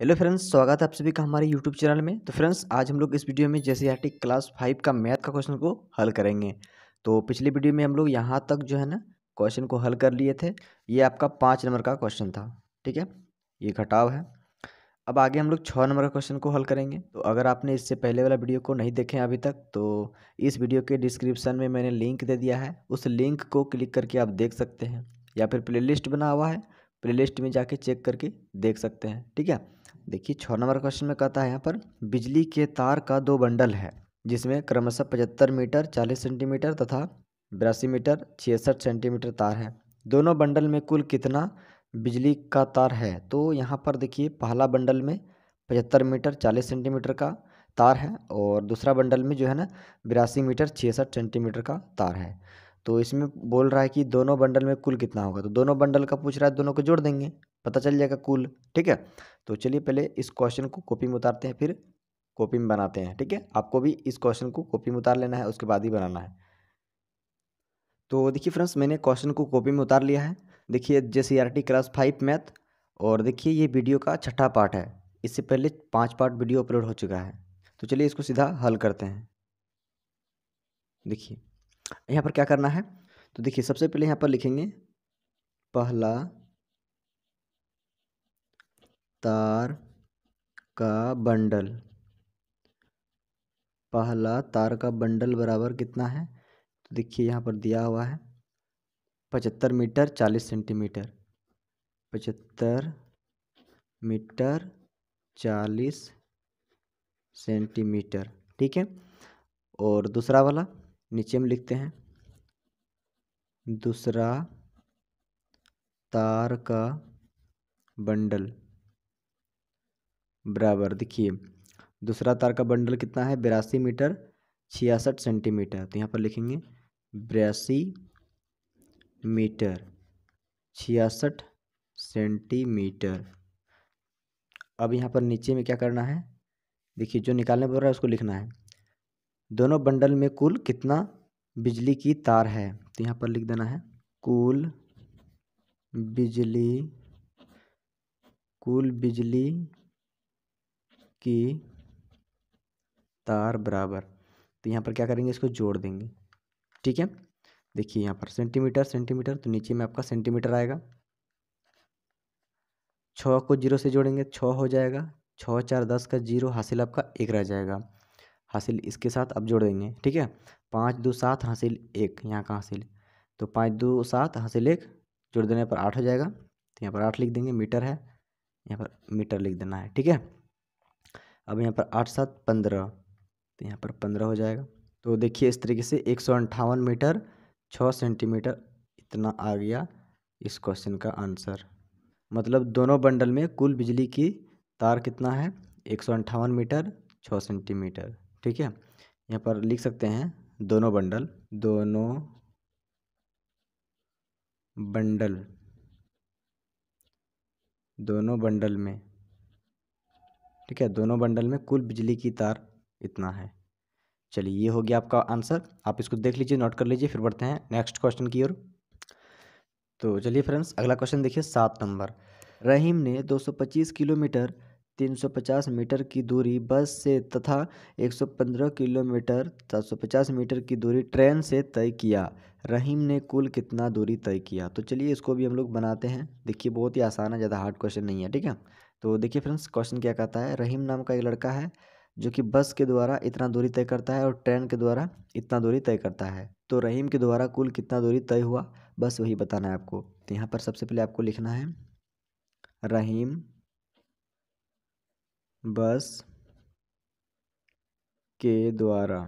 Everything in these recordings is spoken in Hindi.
हेलो फ्रेंड्स स्वागत है आप सभी का हमारे यूट्यूब चैनल में तो फ्रेंड्स आज हम लोग इस वीडियो में जैसे आर क्लास फाइव का मैथ का क्वेश्चन को हल करेंगे तो पिछले वीडियो में हम लोग यहाँ तक जो है ना क्वेश्चन को हल कर लिए थे ये आपका पाँच नंबर का क्वेश्चन था ठीक है ये घटाव है अब आगे हम लोग छः नंबर का क्वेश्चन को हल करेंगे तो अगर आपने इससे पहले वाला वीडियो को नहीं देखे अभी तक तो इस वीडियो के डिस्क्रिप्शन में मैंने लिंक दे दिया है उस लिंक को क्लिक करके आप देख सकते हैं या फिर प्ले बना हुआ है प्ले में जाके चेक करके देख सकते हैं ठीक है देखिए छः नंबर क्वेश्चन में कहता है यहाँ पर बिजली के तार का दो बंडल है जिसमें क्रमशः पचहत्तर मीटर चालीस सेंटीमीटर तथा बिरासी मीटर छियासठ सेंटीमीटर तार है दोनों बंडल में कुल कितना बिजली का तार है तो यहाँ पर देखिए पहला बंडल में पचहत्तर मीटर चालीस सेंटीमीटर का तार है और दूसरा बंडल में जो है ना बिरासी मीटर छियासठ सेंटीमीटर का तार है तो इसमें बोल रहा है कि दोनों बंडल में कुल कितना होगा तो दोनों बंडल का पूछ रहा है दोनों को जोड़ देंगे पता चल जाएगा कुल ठीक है तो चलिए पहले इस क्वेश्चन को कॉपी में उतारते हैं फिर कॉपी में बनाते हैं ठीक है आपको भी इस क्वेश्चन को कॉपी में उतार लेना है उसके बाद ही बनाना है तो देखिए फ्रेंड्स मैंने क्वेश्चन को कॉपी में उतार लिया है देखिए J C R T class five math और देखिए ये वीडियो का छठा पार्ट है इससे पहले पाँच पार्ट वीडियो अपलोड हो चुका है तो चलिए इसको सीधा हल करते हैं देखिए यहाँ पर क्या करना है तो देखिए सबसे पहले यहाँ पर लिखेंगे पहला तार का बंडल पहला तार का बंडल बराबर कितना है तो देखिए यहाँ पर दिया हुआ है पचहत्तर मीटर चालीस सेंटीमीटर पचहत्तर मीटर चालीस सेंटीमीटर ठीक है और दूसरा वाला नीचे हम लिखते हैं दूसरा तार का बंडल बराबर देखिए दूसरा तार का बंडल कितना है बिरासी मीटर छियासठ सेंटीमीटर तो यहाँ पर लिखेंगे बयासी मीटर छियासठ सेंटीमीटर अब यहाँ पर नीचे में क्या करना है देखिए जो निकालने पड़ रहा है उसको लिखना है दोनों बंडल में कुल कितना बिजली की तार है तो यहाँ पर लिख देना है कुल बिजली कुल बिजली के तार बराबर तो यहाँ पर क्या करेंगे इसको जोड़ देंगे ठीक है देखिए यहाँ पर सेंटीमीटर सेंटीमीटर तो नीचे में आपका सेंटीमीटर आएगा छः को जीरो से जोड़ेंगे छः हो जाएगा छः चार दस का जीरो हासिल आपका एक रह जाएगा हासिल इसके साथ अब जोड़ देंगे ठीक है पाँच दो सात हासिल एक यहाँ का हासिल तो पाँच दो सात हासिल एक जोड़ देने पर आठ हो जाएगा तो यहाँ पर आठ लिख देंगे मीटर है यहाँ पर मीटर लिख देना है ठीक है अब यहाँ पर आठ सात पंद्रह तो यहाँ पर पंद्रह हो जाएगा तो देखिए इस तरीके से एक सौ अंठावन मीटर छः सेंटीमीटर इतना आ गया इस क्वेश्चन का आंसर मतलब दोनों बंडल में कुल बिजली की तार कितना है एक सौ अंठावन मीटर छः सेंटीमीटर ठीक है यहाँ पर लिख सकते हैं दोनों बंडल दोनों बंडल दोनों बंडल में ठीक है दोनों बंडल में कुल बिजली की तार इतना है चलिए ये हो गया आपका आंसर आप इसको देख लीजिए नोट कर लीजिए फिर बढ़ते हैं नेक्स्ट क्वेश्चन की ओर तो चलिए फ्रेंड्स अगला क्वेश्चन देखिए सात नंबर रहीम ने 225 किलोमीटर 350 मीटर की दूरी बस से तथा 115 किलोमीटर 750 मीटर की दूरी ट्रेन से तय किया रहीम ने कुल कितना दूरी तय किया तो चलिए इसको भी हम लोग बनाते हैं देखिए बहुत ही आसान है ज़्यादा हार्ड क्वेश्चन नहीं है ठीक है तो देखिए फ्रेंड्स क्वेश्चन क्या कहता है रहीम नाम का एक लड़का है जो कि बस के द्वारा इतना दूरी तय करता है और ट्रेन के द्वारा इतना दूरी तय करता है तो रहीम के द्वारा कुल कितना दूरी तय हुआ बस वही बताना है आपको तो यहाँ पर सबसे पहले आपको लिखना है रहीम बस के द्वारा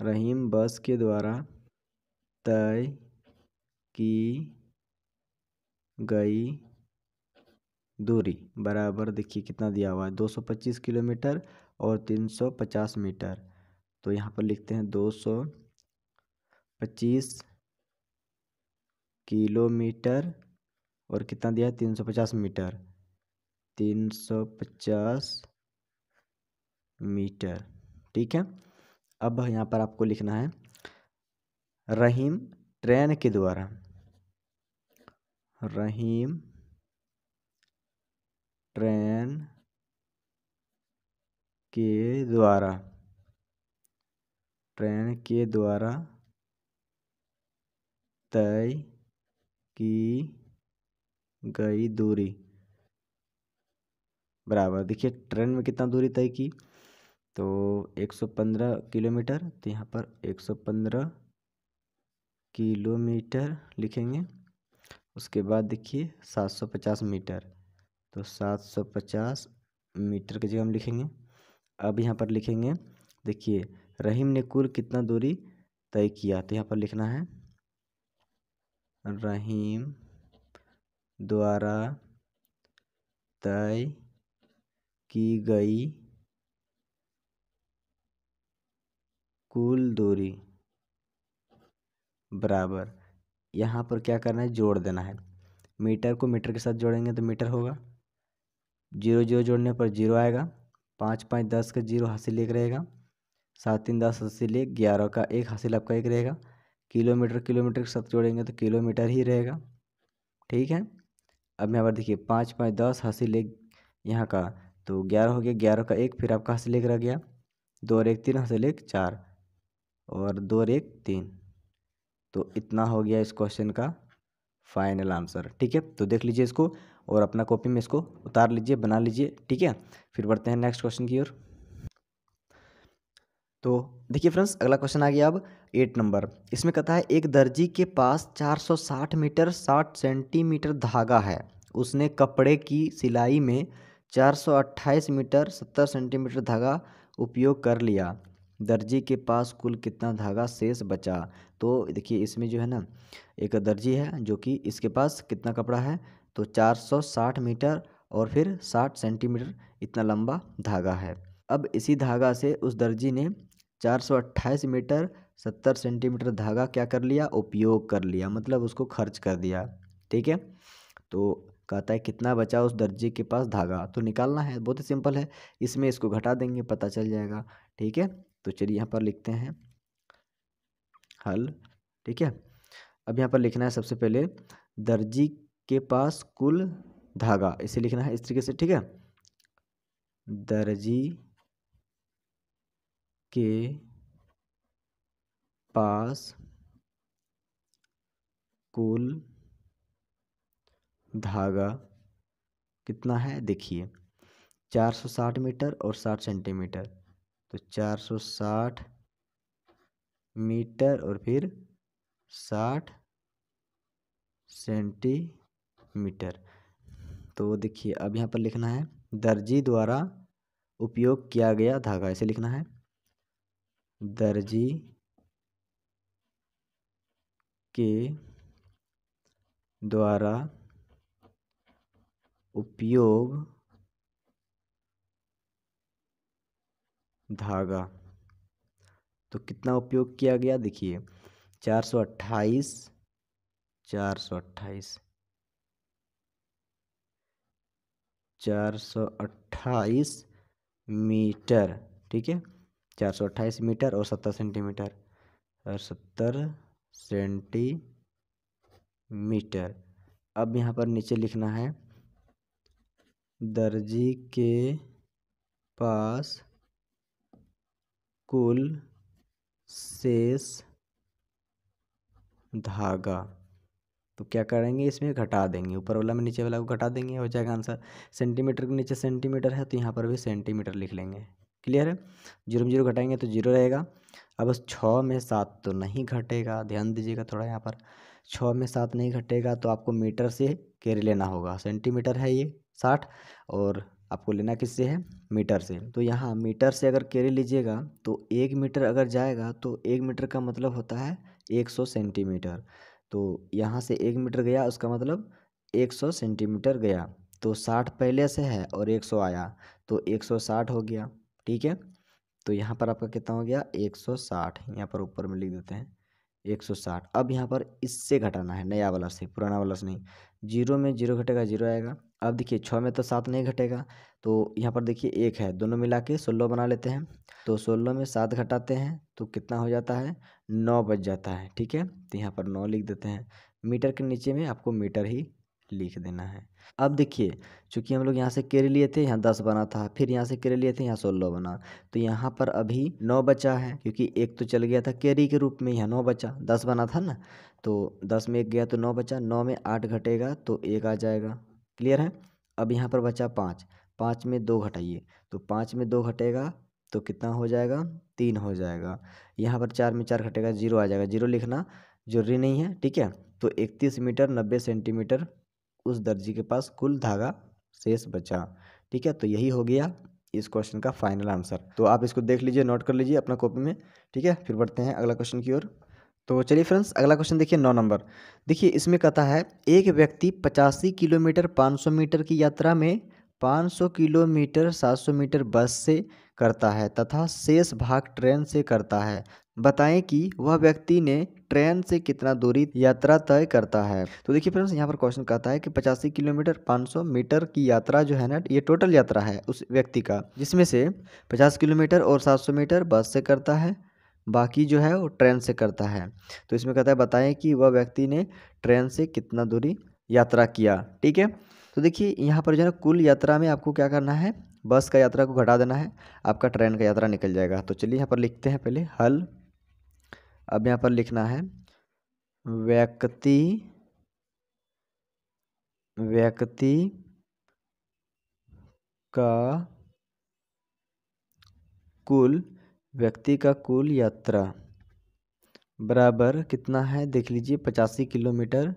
रहीम बस के द्वारा तय की गई दूरी बराबर देखिए कितना दिया हुआ है 225 किलोमीटर और 350 मीटर तो यहाँ पर लिखते हैं 225 किलोमीटर और कितना दिया है 350 मीटर 350 मीटर ठीक है अब यहाँ पर आपको लिखना है रहीम ट्रेन के द्वारा रहीम ट्रेन के द्वारा ट्रेन के द्वारा तय की गई दूरी बराबर देखिए ट्रेन में कितना दूरी तय की तो 115 किलोमीटर तो यहाँ पर 115 किलोमीटर लिखेंगे उसके बाद देखिए 750 मीटर तो सात सौ पचास मीटर की जगह हम लिखेंगे अब यहाँ पर लिखेंगे देखिए रहीम ने कुल कितना दूरी तय किया तो यहाँ पर लिखना है रहीम द्वारा तय की गई कुल दूरी बराबर यहाँ पर क्या करना है जोड़ देना है मीटर को मीटर के साथ जोड़ेंगे तो मीटर होगा जीरो जीरो जोड़ने पर जीरो आएगा पाँच पाँच दस का जीरो हासिल एक रहेगा सात तीन दस हासिल एक ग्यारह का एक हासिल आपका एक रहेगा किलोमीटर किलोमीटर के साथ जोड़ेंगे तो किलोमीटर ही रहेगा ठीक है अब यहाँ पर देखिए पाँच पाँच दस हासिल एक यहाँ का तो ग्यारह हो गया ग्यारह का एक फिर आपका हासिल एक रह गया दो और एक तीन हासिल एक चार और दो और एक तीन तो इतना हो गया इस क्वेश्चन का फाइनल आंसर ठीक है तो देख लीजिए इसको और अपना कॉपी में इसको उतार लीजिए बना लीजिए ठीक है फिर बढ़ते हैं नेक्स्ट क्वेश्चन की ओर तो देखिए फ्रेंड्स अगला क्वेश्चन आ गया अब एट नंबर इसमें कहता है एक दर्जी के पास 460 मीटर 60 सेंटीमीटर धागा है उसने कपड़े की सिलाई में 428 मीटर 70 सेंटीमीटर धागा उपयोग कर लिया दर्जी के पास कुल कितना धागा शेष बचा तो देखिए इसमें जो है ना एक दर्जी है जो कि इसके पास कितना कपड़ा है तो 460 मीटर और फिर 60 सेंटीमीटर इतना लंबा धागा है अब इसी धागा से उस दर्जी ने 428 मीटर 70 सेंटीमीटर धागा क्या कर लिया उपयोग कर लिया मतलब उसको खर्च कर दिया ठीक है तो कहता है कितना बचा उस दर्जी के पास धागा तो निकालना है बहुत ही सिंपल है इसमें इसको घटा देंगे पता चल जाएगा ठीक है तो चलिए यहाँ पर लिखते हैं हल ठीक है अब यहाँ पर लिखना है सबसे पहले दर्जी के पास कुल धागा इसे लिखना है इस तरीके से ठीक है दर्जी के पास कुल धागा कितना है देखिए 460 मीटर और 60 सेंटीमीटर तो 460 मीटर और फिर 60 सेंटी मीटर तो देखिए अब यहाँ पर लिखना है दर्जी द्वारा उपयोग किया गया धागा ऐसे लिखना है दर्जी के द्वारा उपयोग धागा तो कितना उपयोग किया गया देखिए चार सौ अट्ठाईस चार सौ अट्ठाईस चार सौ अट्ठाईस मीटर ठीक है चार सौ अट्ठाईस मीटर और सत्तर सेंटीमीटर और सत्तर सेंटीमीटर अब यहाँ पर नीचे लिखना है दर्जी के पास कुल शेष धागा तो क्या करेंगे इसमें घटा देंगे ऊपर वाला में नीचे वाला को घटा देंगे हो जाएगा आंसर सेंटीमीटर के नीचे सेंटीमीटर है तो यहाँ पर भी सेंटीमीटर लिख लेंगे क्लियर है जीरो में जीरो घटाएंगे तो जीरो रहेगा अब छः में सात तो नहीं घटेगा ध्यान दीजिएगा थोड़ा यहाँ पर छः में सात नहीं घटेगा तो आपको मीटर से कैरी लेना होगा सेंटीमीटर है ये साठ और आपको लेना किससे है मीटर से तो यहाँ मीटर से अगर कैरी लीजिएगा तो एक मीटर अगर जाएगा तो एक मीटर का मतलब होता है एक सौ सेंटीमीटर तो यहाँ से एक मीटर गया उसका मतलब एक सौ सेंटीमीटर गया तो साठ पहले से है और एक सौ आया तो एक सौ साठ हो गया ठीक है तो यहाँ पर आपका कितना हो गया एक सौ साठ यहाँ पर ऊपर में लिख देते हैं एक सौ साठ अब यहाँ पर इससे घटाना है नया वाला से पुराना वाला से नहीं जीरो में जीरो घटेगा जीरो आएगा अब देखिए छः में तो सात नहीं घटेगा तो यहाँ पर देखिए एक है दोनों मिला के सोलह बना लेते हैं तो सोलह में सात घटाते हैं तो कितना हो जाता है नौ बच जाता है ठीक है तो यहाँ पर नौ लिख देते हैं मीटर के नीचे में आपको मीटर ही लिख देना है अब देखिए चूंकि हम लोग यहाँ से केरे लिए थे यहाँ दस बना था फिर यहाँ से केरे लिए थे यहाँ सोलह बना तो यहाँ पर अभी नौ बचा है क्योंकि एक तो चल गया था केरी के रूप में यहाँ नौ बचा दस बना था ना तो दस में एक गया तो नौ बचा नौ में आठ घटेगा तो एक आ जाएगा क्लियर है अब यहाँ पर बचा पाँच पाँच में दो घटाइए तो पाँच में दो घटेगा तो कितना हो जाएगा तीन हो जाएगा यहाँ पर चार में चार घटेगा जीरो आ जाएगा जीरो लिखना जरूरी नहीं है ठीक है तो इकतीस मीटर नब्बे सेंटीमीटर उस दर्जी के पास कुल धागा शेष बचा ठीक है तो यही हो गया इस क्वेश्चन का फाइनल आंसर तो आप इसको देख लीजिए नोट कर लीजिए अपना कॉपी में ठीक है फिर बढ़ते हैं अगला क्वेश्चन की ओर तो चलिए फ्रेंड्स अगला क्वेश्चन देखिए नौ नंबर देखिए इसमें कहता है एक व्यक्ति पचासी किलोमीटर 500 मीटर की यात्रा में 500 किलोमीटर 700 मीटर बस से करता है तथा शेष भाग ट्रेन से करता है बताएं कि वह व्यक्ति ने ट्रेन से कितना दूरी यात्रा तय करता है तो देखिए फ्रेंड्स यहाँ पर क्वेश्चन कहता है कि पचासी किलोमीटर 500 मीटर की यात्रा जो है ना ये टोटल यात्रा है उस व्यक्ति का जिसमें से 50 किलोमीटर और 700 मीटर बस से करता है बाकी जो है वो ट्रेन से करता है तो इसमें कहता है बताएँ कि वह व्यक्ति ने ट्रेन से कितना दूरी यात्रा किया ठीक है तो देखिए यहाँ पर जो है कुल यात्रा में आपको क्या करना है बस का यात्रा को घटा देना है आपका ट्रेन का यात्रा निकल जाएगा तो चलिए यहाँ पर लिखते हैं पहले हल अब यहाँ पर लिखना है व्यक्ति व्यक्ति का कुल व्यक्ति का कुल यात्रा बराबर कितना है देख लीजिए पचासी किलोमीटर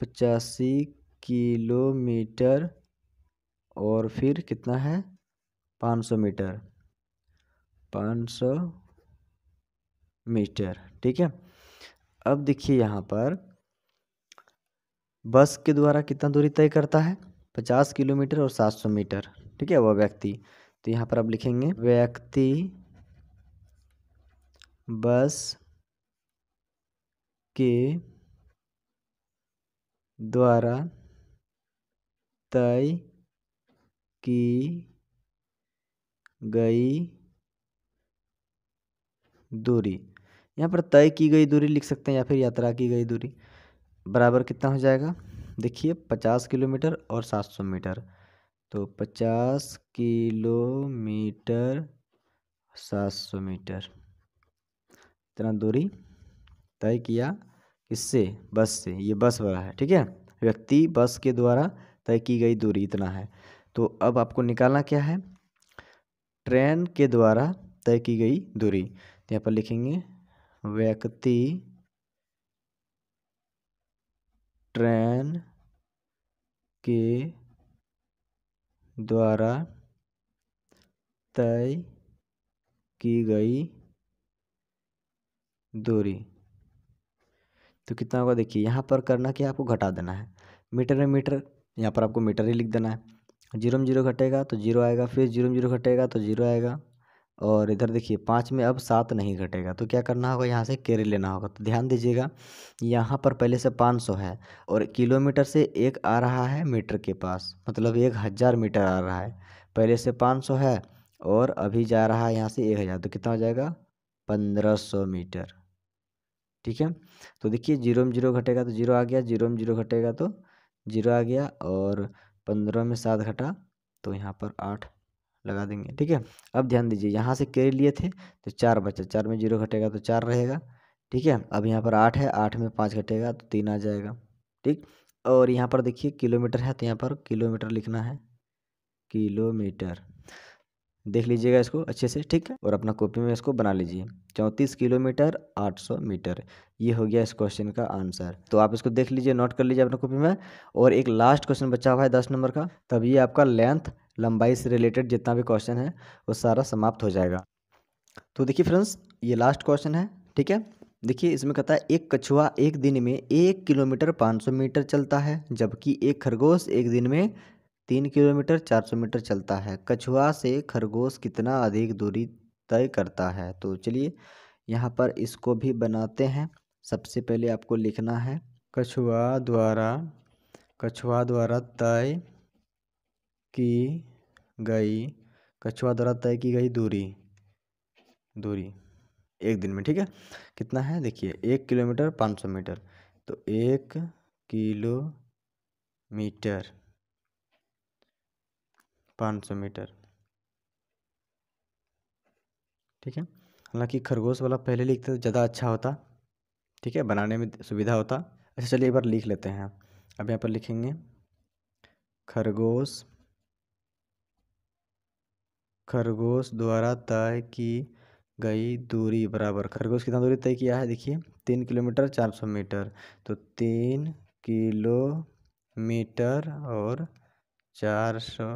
पचासी किलोमीटर और फिर कितना है पाँच सौ मीटर पाँच सौ मीटर ठीक है अब देखिए यहाँ पर बस के द्वारा कितना दूरी तय करता है पचास किलोमीटर और सात सौ मीटर ठीक है वह व्यक्ति तो यहाँ पर आप लिखेंगे व्यक्ति बस के द्वारा तय की गई दूरी यहाँ पर तय की गई दूरी लिख सकते हैं या फिर यात्रा की गई दूरी बराबर कितना हो जाएगा देखिए पचास किलोमीटर और सात सौ मीटर तो पचास किलोमीटर सात सौ मीटर इतना दूरी तय किया किससे बस से ये बस वाला है ठीक है व्यक्ति बस के द्वारा तय की गई दूरी इतना है तो अब आपको निकालना क्या है ट्रेन के द्वारा तय की गई दूरी तो यहाँ पर लिखेंगे व्यक्ति ट्रेन के द्वारा तय की गई दूरी तो कितना होगा देखिए यहाँ पर करना क्या आपको घटा देना है मीटर में मीटर यहाँ पर आपको मीटर ही लिख देना है जीरो में जीरो घटेगा तो जीरो आएगा फिर जीरो में जीरो घटेगा तो जीरो आएगा और इधर देखिए पाँच में अब सात नहीं घटेगा तो क्या करना होगा यहाँ से कैरी लेना होगा तो ध्यान दीजिएगा यहाँ पर पहले से पाँच सौ है और किलोमीटर से एक आ रहा है मीटर के पास मतलब एक हज़ार मीटर आ रहा है पहले से पाँच सौ है और अभी जा रहा है यहाँ से एक हज़ार तो कितना हो जाएगा पंद्रह सौ मीटर ठीक है तो देखिए जीरो में जीरो घटेगा तो जीरो आ गया जीरो में जीरो घटेगा तो जीरो आ गया और पंद्रह में सात घटा तो यहाँ पर आठ लगा देंगे ठीक है अब ध्यान दीजिए यहाँ से कैरी लिए थे तो चार बचा चार में जीरो घटेगा तो चार रहेगा ठीक है अब यहाँ पर आठ है आठ में पाँच घटेगा तो तीन आ जाएगा ठीक और यहाँ पर देखिए किलोमीटर है तो यहाँ पर किलोमीटर लिखना है किलोमीटर देख लीजिएगा इसको अच्छे से ठीक है और अपना कॉपी में इसको बना लीजिए चौंतीस किलोमीटर आठ सौ मीटर ये हो गया इस क्वेश्चन का आंसर तो आप इसको देख लीजिए नोट कर लीजिए अपने कॉपी में और एक लास्ट क्वेश्चन बचा हुआ है दस नंबर का तब ये आपका लेंथ लंबाई से रिलेटेड जितना भी क्वेश्चन है वो सारा समाप्त हो जाएगा तो देखिए फ्रेंड्स ये लास्ट क्वेश्चन है ठीक है देखिए इसमें कहता है एक कछुआ एक दिन में एक किलोमीटर पाँच सौ मीटर चलता है जबकि एक खरगोश एक दिन में तीन किलोमीटर चार सौ मीटर चलता है कछुआ से खरगोश कितना अधिक दूरी तय करता है तो चलिए यहाँ पर इसको भी बनाते हैं सबसे पहले आपको लिखना है कछुआ द्वारा कछुआ द्वारा तय की गई कछुआ द्वारा तय की गई दूरी दूरी एक दिन में ठीक है कितना है देखिए एक किलोमीटर पाँच सौ मीटर तो एक किलोमीटर पाँच सौ मीटर ठीक है हालांकि खरगोश वाला पहले लिखते तो ज़्यादा अच्छा होता ठीक है बनाने में सुविधा होता अच्छा चलिए एक बार लिख लेते हैं अब यहाँ पर लिखेंगे खरगोश खरगोश द्वारा तय की गई दूरी बराबर खरगोश कितना दूरी तय किया है देखिए तीन किलोमीटर चार सौ मीटर तो तीन किलोमीटर और चार सौ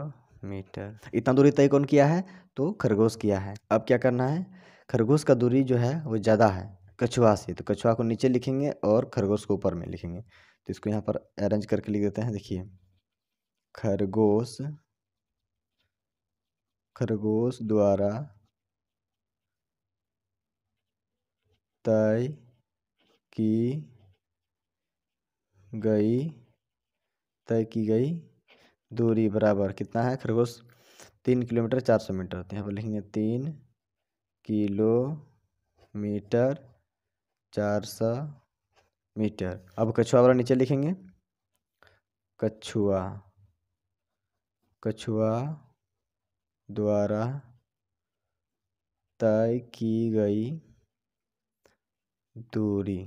मीटर इतना दूरी तय कौन किया है तो खरगोश किया है अब क्या करना है खरगोश का दूरी जो है वो ज़्यादा है कछुआ से तो कछुआ को नीचे लिखेंगे और खरगोश को ऊपर में लिखेंगे तो इसको यहाँ पर अरेंज करके लिख देते हैं देखिए खरगोश खरगोश द्वारा तय की गई तय की गई दूरी बराबर कितना है खरगोश तीन किलोमीटर चार सौ मीटर यहाँ पर लिखेंगे तीन किलो मीटर चार सौ मीटर अब कछुआ वाला नीचे लिखेंगे कछुआ कछुआ द्वारा तय की गई दूरी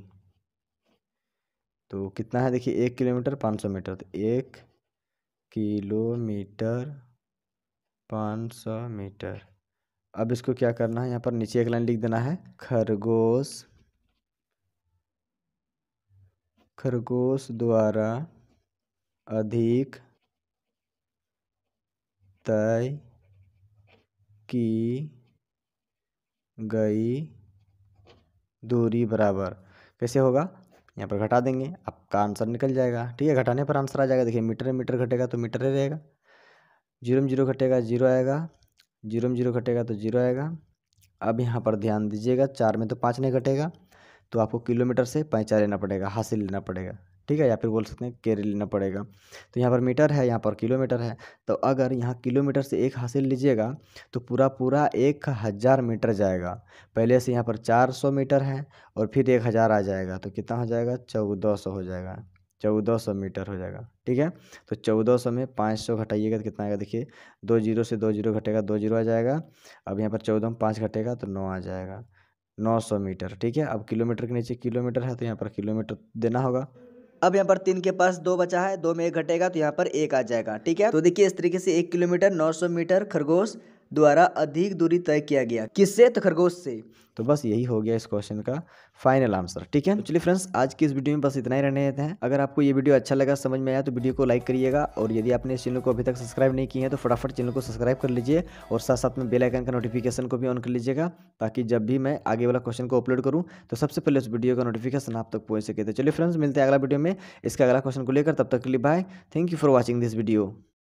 तो कितना है देखिए एक किलोमीटर पाँच सौ मीटर तो एक किलोमीटर पाँच सौ मीटर अब इसको क्या करना है यहाँ पर नीचे एक लाइन लिख देना है खरगोश खरगोश द्वारा अधिक तय की गई दूरी बराबर कैसे होगा यहाँ पर घटा देंगे आपका आंसर निकल जाएगा ठीक है घटाने पर आंसर आ जाएगा देखिए मीटर में मीटर घटेगा तो मीटर ही रहेगा जीरो में जीरो घटेगा जीरो आएगा जीरो में जीरो घटेगा तो जीरो आएगा अब यहाँ पर ध्यान दीजिएगा चार में तो पाँच नहीं घटेगा तो आपको किलोमीटर से पैंचा लेना पड़ेगा हासिल लेना पड़ेगा ठीक है या फिर बोल सकते हैं कैरी लेना पड़ेगा तो यहाँ पर मीटर है यहाँ पर किलोमीटर है तो अगर यहाँ किलोमीटर से एक हासिल लीजिएगा तो पूरा पूरा एक हज़ार मीटर जाएगा पहले से यहाँ पर चार सौ मीटर है और फिर एक हज़ार आ जाएगा तो कितना हो जाएगा चौदह सौ हो जाएगा चौदह सौ मीटर हो जाएगा ठीक है तो चौदह सौ में पाँच सौ घटाइएगा तो कितना आएगा देखिए दो जीरो से दो जीरो घटेगा दो जीरो आ जाएगा अब यहाँ पर चौदह में पाँच घटेगा तो नौ आ जाएगा नौ सौ मीटर ठीक है अब किलोमीटर के नीचे किलोमीटर है तो यहाँ पर किलोमीटर देना होगा अब यहाँ पर तीन के पास दो बचा है दो में एक घटेगा तो यहाँ पर एक आ जाएगा ठीक है तो देखिए इस तरीके से एक किलोमीटर नौ सौ मीटर खरगोश द्वारा अधिक दूरी तय किया गया किससे तो खरगोश से तो बस यही हो गया इस क्वेश्चन का फाइनल आंसर ठीक है तो चलिए फ्रेंड्स आज की इस वीडियो में बस इतना ही रहने देते हैं अगर आपको ये वीडियो अच्छा लगा समझ में आया तो वीडियो को लाइक करिएगा और यदि आपने इस चैनल को अभी तक सब्सक्राइब नहीं किया है तो फटाफट चैनल को सब्सक्राइब कर लीजिए और साथ साथ में बेल आइकन का नोटिफिकेशन को भी ऑन कर लीजिएगा ताकि जब भी मैं आगे वाला क्वेश्चन को अपलोड करूँ तो सबसे पहले उस वीडियो का नोटिफिकेशन आप तक पहुँच सके तो चलिए फ्रेंड्स मिलते हैं अगला वीडियो में इसका अगला क्वेश्चन को लेकर तब तक के लिए bye thank you for watching this video